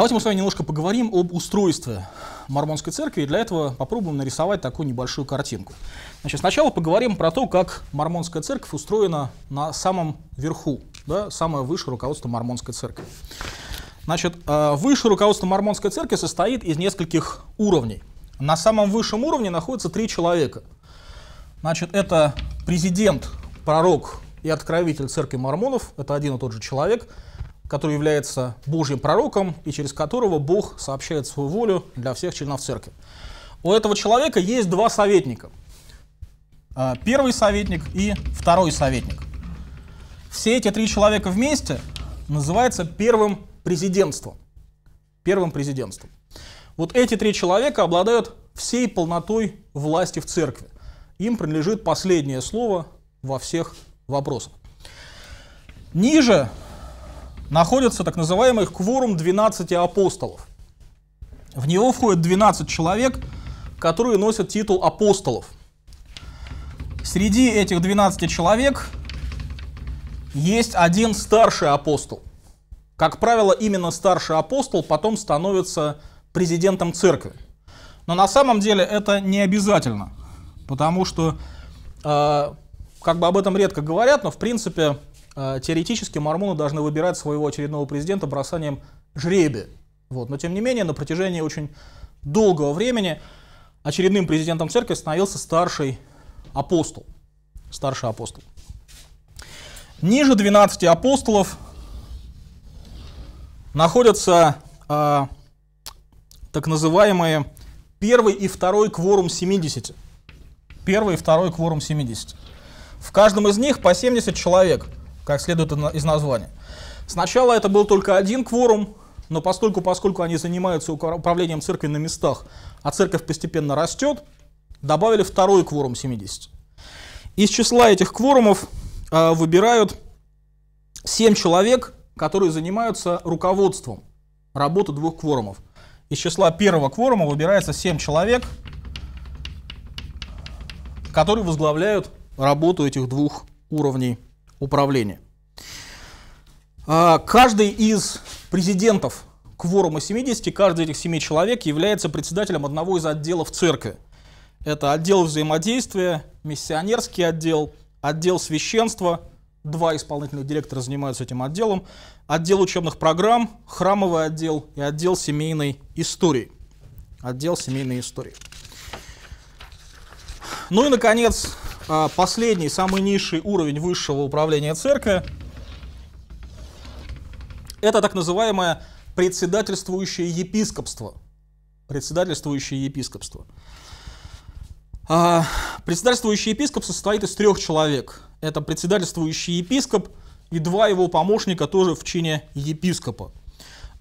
Давайте мы с вами немножко поговорим об устройстве Мормонской церкви, и для этого попробуем нарисовать такую небольшую картинку. Значит, сначала поговорим про то, как Мормонская церковь устроена на самом верху, да, самое высшее руководство Мормонской церкви. Значит, э, высшее руководство Мормонской церкви состоит из нескольких уровней. На самом высшем уровне находятся три человека. Значит, это президент, пророк и откровитель церкви мормонов, это один и тот же человек – который является Божьим пророком и через которого Бог сообщает свою волю для всех членов церкви. У этого человека есть два советника. А, первый советник и второй советник. Все эти три человека вместе называются первым президентством. Первым президентством. Вот эти три человека обладают всей полнотой власти в церкви. Им принадлежит последнее слово во всех вопросах. Ниже находится так называемый кворум 12 апостолов. В него входят 12 человек, которые носят титул апостолов. Среди этих 12 человек есть один старший апостол. Как правило, именно старший апостол потом становится президентом церкви. Но на самом деле это не обязательно, потому что э, как бы об этом редко говорят, но в принципе Э, теоретически мормоны должны выбирать своего очередного президента бросанием жребия. Вот. Но тем не менее, на протяжении очень долгого времени очередным президентом церкви становился старший апостол. Старший апостол. Ниже 12 апостолов находятся э, так называемые первый и второй кворум 70. Первый и второй кворум 70. В каждом из них по 70 человек – как следует из названия. Сначала это был только один кворум, но поскольку, поскольку они занимаются управлением церкви на местах, а церковь постепенно растет, добавили второй кворум 70. Из числа этих кворумов э, выбирают 7 человек, которые занимаются руководством работы двух кворумов. Из числа первого кворума выбирается 7 человек, которые возглавляют работу этих двух уровней управления. А, каждый из президентов кворума 70, каждый этих семи человек является председателем одного из отделов церкви. Это отдел взаимодействия, миссионерский отдел, отдел священства, два исполнительных директора занимаются этим отделом, отдел учебных программ, храмовый отдел и отдел семейной истории. Отдел семейной истории. Ну и, наконец, а, последний, самый низший уровень высшего управления церкви. Это так называемое председательствующее епископство. Председательствующее епископство. А, председательствующий епископ состоит из трех человек. Это председательствующий епископ и два его помощника тоже в чине епископа.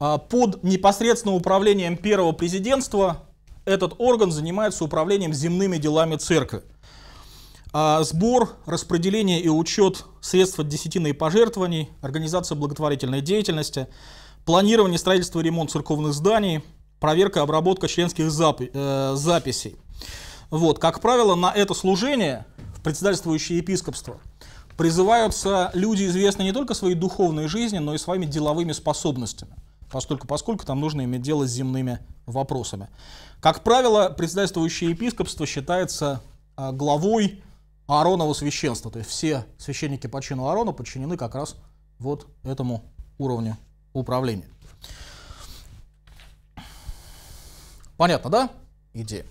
А, под непосредственным управлением первого президентства этот орган занимается управлением земными делами церкви. А, сбор, распределение и учет средств от десятины и пожертвований, организация благотворительной деятельности, планирование строительства и ремонт церковных зданий, проверка и обработка членских запи э, записей. Вот, как правило, на это служение в председательствующее епископство призываются люди, известные не только своей духовной жизнью, но и своими деловыми способностями, поскольку, поскольку там нужно иметь дело с земными вопросами. Как правило, председательствующее епископство считается а, главой Ааронова священства. То есть все священники по чину Аарона подчинены как раз вот этому уровню управления. Понятно, да? Идея.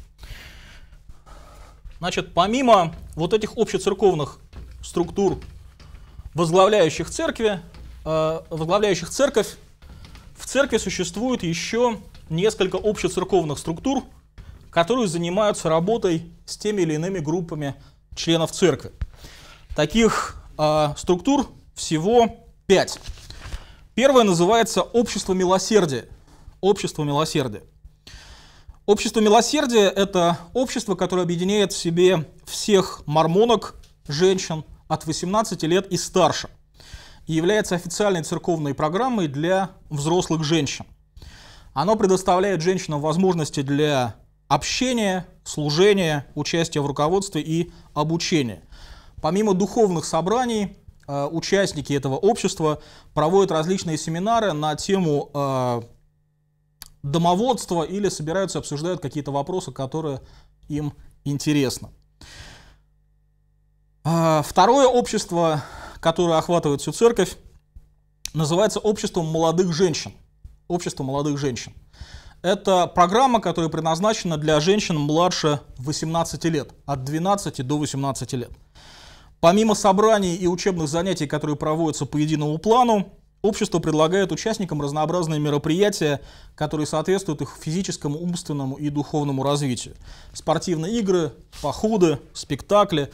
Значит, помимо вот этих общецерковных структур, возглавляющих церкви, э, возглавляющих церковь, в церкви существует еще несколько общецерковных структур, которые занимаются работой с теми или иными группами членов церкви. Таких э, структур всего пять. Первое называется «Общество милосердия». Общество милосердия. Общество милосердия – это общество, которое объединяет в себе всех мормонок, женщин от 18 лет и старше, и является официальной церковной программой для взрослых женщин. Оно предоставляет женщинам возможности для общения, служения, участия в руководстве и обучение. Помимо духовных собраний, э, участники этого общества проводят различные семинары на тему э, домоводства или собираются обсуждают какие-то вопросы, которые им интересны. Э, второе общество, которое охватывает всю церковь, называется обществом молодых женщин. Общество молодых женщин. Это программа, которая предназначена для женщин младше 18 лет, от 12 до 18 лет. Помимо собраний и учебных занятий, которые проводятся по единому плану, общество предлагает участникам разнообразные мероприятия, которые соответствуют их физическому, умственному и духовному развитию. Спортивные игры, походы, спектакли,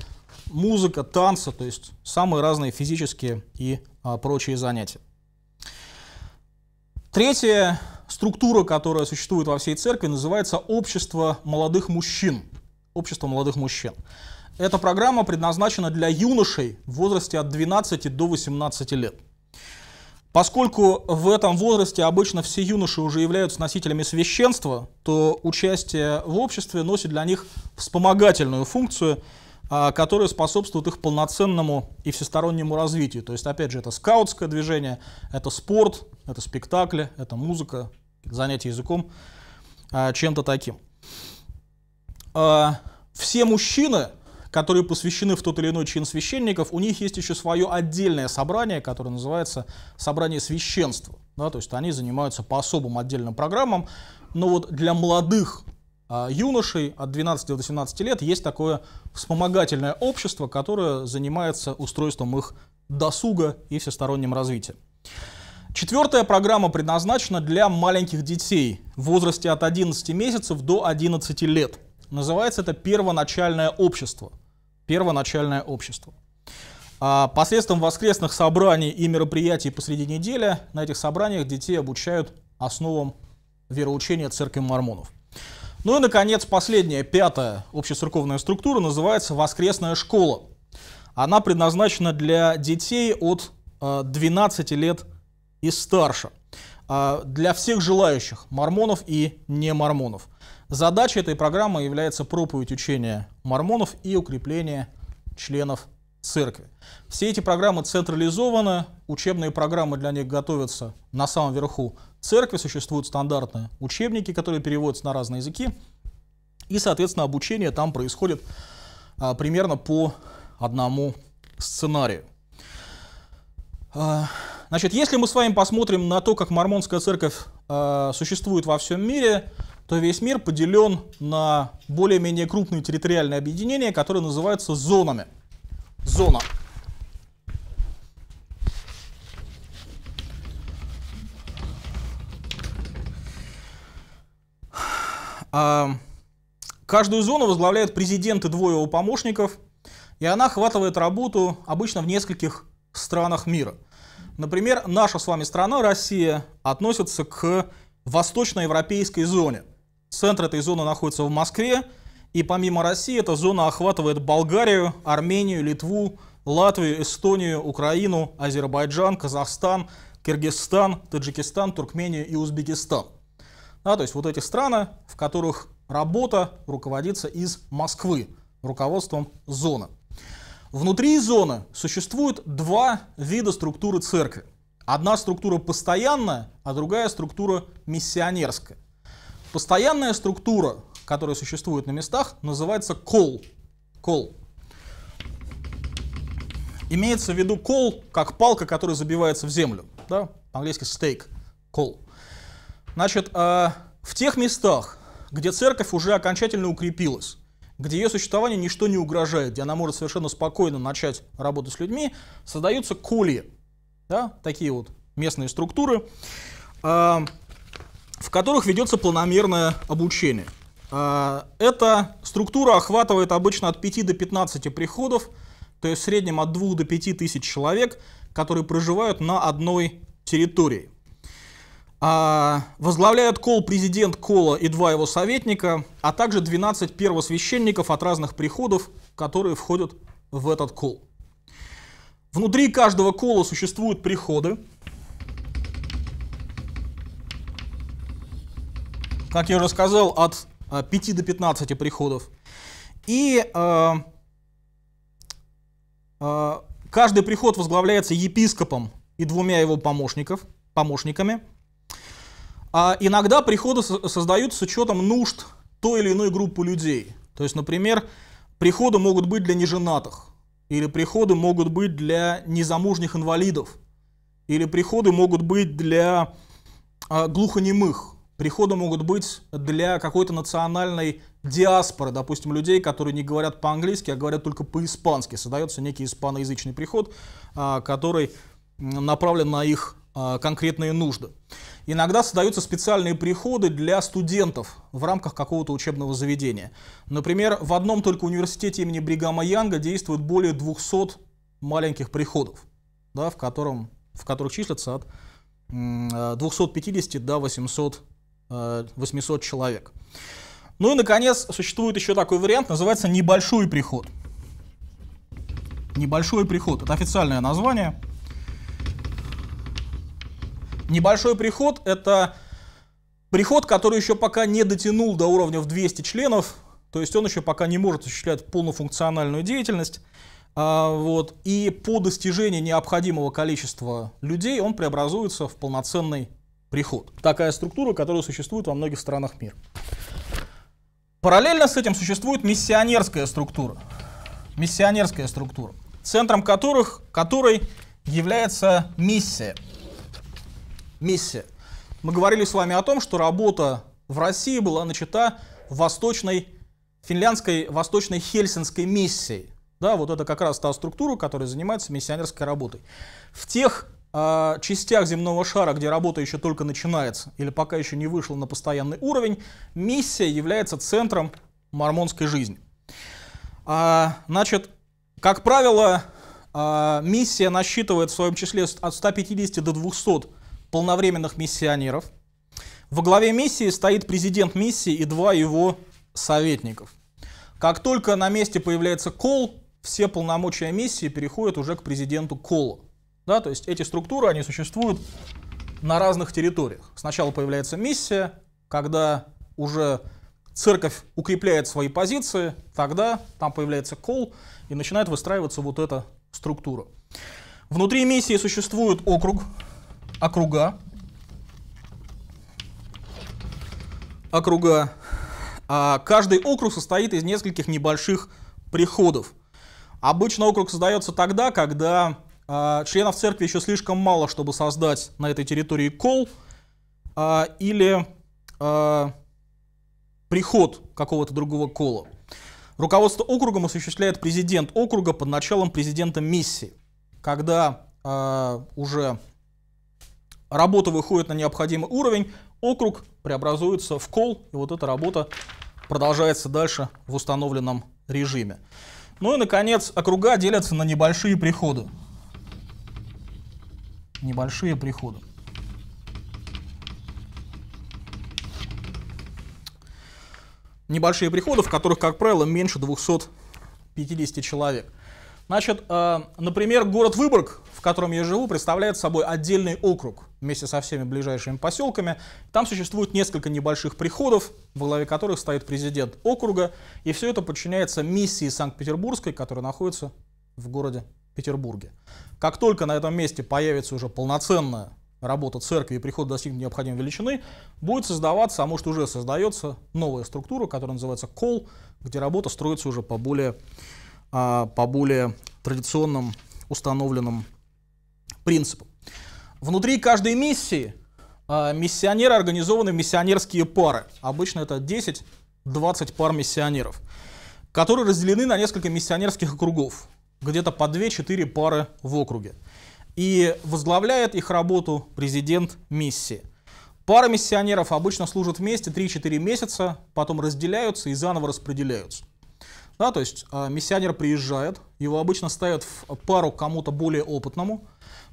музыка, танцы, то есть самые разные физические и а, прочие занятия. Третье Структура, которая существует во всей церкви, называется «Общество молодых мужчин». Общество молодых мужчин. Эта программа предназначена для юношей в возрасте от 12 до 18 лет. Поскольку в этом возрасте обычно все юноши уже являются носителями священства, то участие в обществе носит для них вспомогательную функцию, а, которая способствует их полноценному и всестороннему развитию. То есть, опять же, это скаутское движение, это спорт, это спектакли, это музыка, занятие языком, а, чем-то таким. А, все мужчины, которые посвящены в тот или иной чин священников, у них есть еще свое отдельное собрание, которое называется «Собрание священства». Да, то есть они занимаются по особым отдельным программам, но вот для молодых а, юношей от 12 до 18 лет есть такое вспомогательное общество, которое занимается устройством их досуга и всесторонним развитием. Четвертая программа предназначена для маленьких детей в возрасте от 11 месяцев до 11 лет. Называется это «Первоначальное общество». Первоначальное общество. А, посредством воскресных собраний и мероприятий посреди недели на этих собраниях детей обучают основам вероучения Церкви Мормонов. Ну и, наконец, последняя, пятая общецерковная структура называется «Воскресная школа». Она предназначена для детей от 12 э, лет и старше. А для всех желающих, мормонов и не мормонов. Задача этой программы является проповедь учения мормонов и укрепление членов церкви. Все эти программы централизованы, учебные программы для них готовятся на самом верху церкви, существуют стандартные учебники, которые переводятся на разные языки, и, соответственно, обучение там происходит а, примерно по одному сценарию. А, Значит, если мы с вами посмотрим на то, как мормонская церковь э, существует во всем мире, то весь мир поделен на более-менее крупные территориальные объединения, которые называются зонами. Зона. А, каждую зону возглавляют президенты и двое его помощников, и она охватывает работу обычно в нескольких странах мира – Например, наша с вами страна, Россия, относится к восточноевропейской зоне. Центр этой зоны находится в Москве, и помимо России эта зона охватывает Болгарию, Армению, Литву, Латвию, Эстонию, Украину, Азербайджан, Казахстан, Киргизстан, Таджикистан, Туркмению и Узбекистан. Да, то есть вот эти страны, в которых работа руководится из Москвы, руководством зоны. Внутри зоны существует два вида структуры церкви. Одна структура постоянная, а другая структура миссионерская. Постоянная структура, которая существует на местах, называется кол. Кол. Имеется в виду кол, как палка, которая забивается в землю. Да? По-английски стейк. Кол. Значит, э, в тех местах, где церковь уже окончательно укрепилась, где ее существование ничто не угрожает, где она может совершенно спокойно начать работать с людьми, создаются кольи, да, такие вот местные структуры, а, в которых ведется планомерное обучение. А, эта структура охватывает обычно от 5 до 15 приходов, то есть в среднем от 2 до 5 тысяч человек, которые проживают на одной территории. А, Возглавляют кол президент Кола и два его советника, а также 12 первосвященников от разных приходов, которые входят в этот кол. Внутри каждого кола существуют приходы. Как я уже сказал, от 5 э, до 15 приходов. И э, э, каждый приход возглавляется епископом и двумя его помощников, помощниками – а иногда приходы создаются с учетом нужд той или иной группы людей. То есть, например, приходы могут быть для неженатых, или приходы могут быть для незамужних инвалидов, или приходы могут быть для а, глухонемых, приходы могут быть для какой-то национальной диаспоры, допустим, людей, которые не говорят по-английски, а говорят только по-испански. Создается некий испаноязычный приход, а, который направлен на их а, конкретные нужды. Иногда создаются специальные приходы для студентов в рамках какого-то учебного заведения. Например, в одном только университете имени Бригама Янга действует более 200 маленьких приходов, да, в, котором, в которых числятся от 250 э, до 800, 800 э, человек. Ну и, наконец, существует еще такой вариант, называется «небольшой приход». Небольшой приход – это официальное название – Небольшой приход – это приход, который еще пока не дотянул до уровня в 200 членов, то есть он еще пока не может осуществлять полнофункциональную деятельность. А, вот, и по достижении необходимого количества людей он преобразуется в полноценный приход. Такая структура, которая существует во многих странах мира. Параллельно с этим существует миссионерская структура. Миссионерская структура, центром которых, которой является миссия – Миссия. Мы говорили с вами о том, что работа в России была начата восточной, финляндской, восточной хельсинской миссией. Да, вот это как раз та структура, которая занимается миссионерской работой. В тех э, частях земного шара, где работа еще только начинается или пока еще не вышла на постоянный уровень, миссия является центром мормонской жизни. А, значит, как правило, а, миссия насчитывает в своем числе от 150 до 200 полновременных миссионеров. Во главе миссии стоит президент миссии и два его советников. Как только на месте появляется Кол, все полномочия миссии переходят уже к президенту Кола. Да, то есть эти структуры, они существуют на разных территориях. Сначала появляется миссия, когда уже церковь укрепляет свои позиции, тогда там появляется кол и начинает выстраиваться вот эта структура. Внутри миссии существует округ, округа. Округа. А каждый округ состоит из нескольких небольших приходов. Обычно округ создается тогда, когда а, членов церкви еще слишком мало, чтобы создать на этой территории кол а, или а, приход какого-то другого кола. Руководство округом осуществляет президент округа под началом президента миссии. Когда э, уже работа выходит на необходимый уровень, округ преобразуется в кол, и вот эта работа продолжается дальше в установленном режиме. Ну и, наконец, округа делятся на небольшие приходы. Небольшие приходы. Небольшие приходы, в которых, как правило, меньше 250 человек. Значит, э, например, город Выборг, в котором я живу, представляет собой отдельный округ – вместе со всеми ближайшими поселками. Там существует несколько небольших приходов, во главе которых стоит президент округа, и все это подчиняется миссии Санкт-Петербургской, которая находится в городе Петербурге. Как только на этом месте появится уже полноценная работа церкви и приход достигнет необходимой величины, будет создаваться, а может уже создается, новая структура, которая называется кол, где работа строится уже по более, а, по более традиционным установленным принципам. Внутри каждой миссии а, миссионеры организованы в миссионерские пары. Обычно это 10-20 пар миссионеров, которые разделены на несколько миссионерских кругов, где-то по 2-4 пары в округе. И возглавляет их работу президент миссии. Пара миссионеров обычно служат вместе 3-4 месяца, потом разделяются и заново распределяются. Да, то есть а, миссионер приезжает, его обычно ставят в пару кому-то более опытному,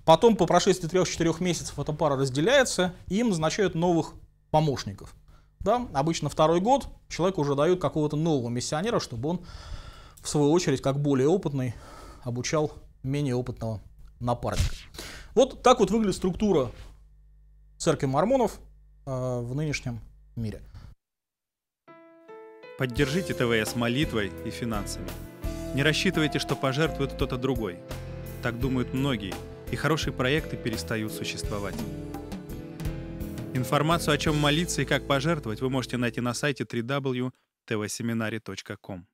Потом, по прошествии 3-4 месяцев, эта пара разделяется, и им назначают новых помощников. Да? Обычно второй год человеку уже дают какого-то нового миссионера, чтобы он, в свою очередь, как более опытный, обучал менее опытного напарника. Вот так вот выглядит структура церкви мормонов э, в нынешнем мире. Поддержите ТВС молитвой и финансами. Не рассчитывайте, что пожертвует кто-то другой. Так думают многие – и хорошие проекты перестают существовать. Информацию, о чем молиться и как пожертвовать, вы можете найти на сайте www.tvseminary.com.